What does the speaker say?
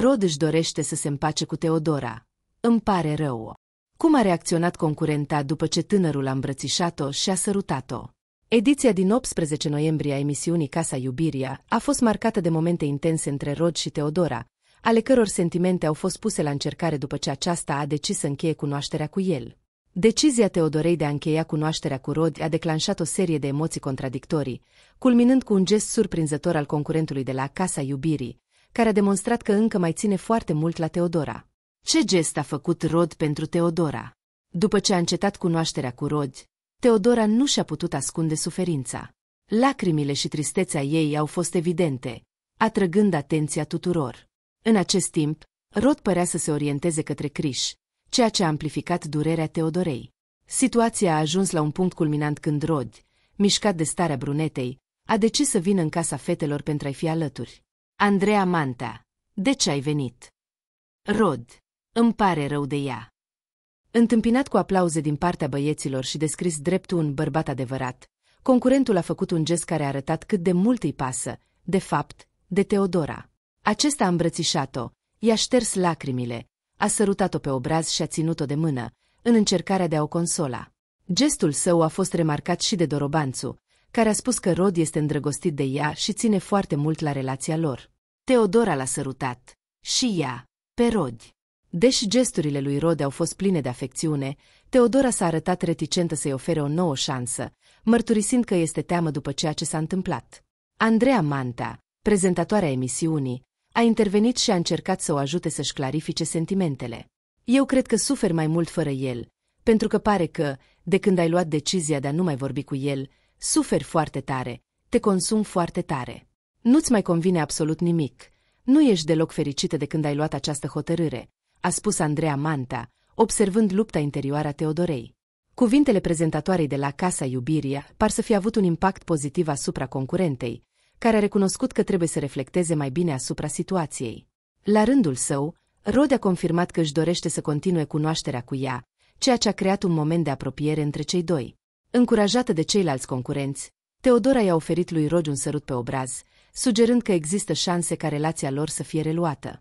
Rod își dorește să se împace cu Teodora. Îmi pare rău. Cum a reacționat concurenta după ce tânărul a îmbrățișat-o și a sărutat-o? Ediția din 18 noiembrie a emisiunii Casa Iubiria a fost marcată de momente intense între Rod și Teodora, ale căror sentimente au fost puse la încercare după ce aceasta a decis să încheie cunoașterea cu el. Decizia Teodorei de a încheia cunoașterea cu Rod a declanșat o serie de emoții contradictorii, culminând cu un gest surprinzător al concurentului de la Casa Iubirii, care a demonstrat că încă mai ține foarte mult la Teodora. Ce gest a făcut Rod pentru Teodora? După ce a încetat cunoașterea cu Rod, Teodora nu și-a putut ascunde suferința. Lacrimile și tristețea ei au fost evidente, atrăgând atenția tuturor. În acest timp, Rod părea să se orienteze către Criș, ceea ce a amplificat durerea Teodorei. Situația a ajuns la un punct culminant când Rod, mișcat de starea brunetei, a decis să vină în casa fetelor pentru a-i fi alături. Andreea Manta, de ce ai venit? Rod, îmi pare rău de ea. Întâmpinat cu aplauze din partea băieților și descris drept un bărbat adevărat, concurentul a făcut un gest care a arătat cât de mult îi pasă, de fapt, de Teodora. Acesta a îmbrățișat-o, i-a șters lacrimile, a sărutat-o pe obraz și a ținut-o de mână, în încercarea de a o consola. Gestul său a fost remarcat și de Dorobanțu, care a spus că Rod este îndrăgostit de ea și ține foarte mult la relația lor. Teodora l-a sărutat. Și ea, pe Rod. Deși gesturile lui Rod au fost pline de afecțiune, Teodora s-a arătat reticentă să-i ofere o nouă șansă, mărturisind că este teamă după ceea ce s-a întâmplat. Andrea Manta, prezentatoarea emisiunii, a intervenit și a încercat să o ajute să-și clarifice sentimentele. Eu cred că suferi mai mult fără el, pentru că pare că, de când ai luat decizia de a nu mai vorbi cu el, Suferi foarte tare, te consumi foarte tare. Nu-ți mai convine absolut nimic. Nu ești deloc fericită de când ai luat această hotărâre, a spus Andreea Manta, observând lupta interioară a Teodorei. Cuvintele prezentatoarei de la Casa Iubiria par să fi avut un impact pozitiv asupra concurentei, care a recunoscut că trebuie să reflecteze mai bine asupra situației. La rândul său, Rode a confirmat că își dorește să continue cunoașterea cu ea, ceea ce a creat un moment de apropiere între cei doi. Încurajată de ceilalți concurenți, Teodora i-a oferit lui Rogi un sărut pe obraz, sugerând că există șanse ca relația lor să fie reluată.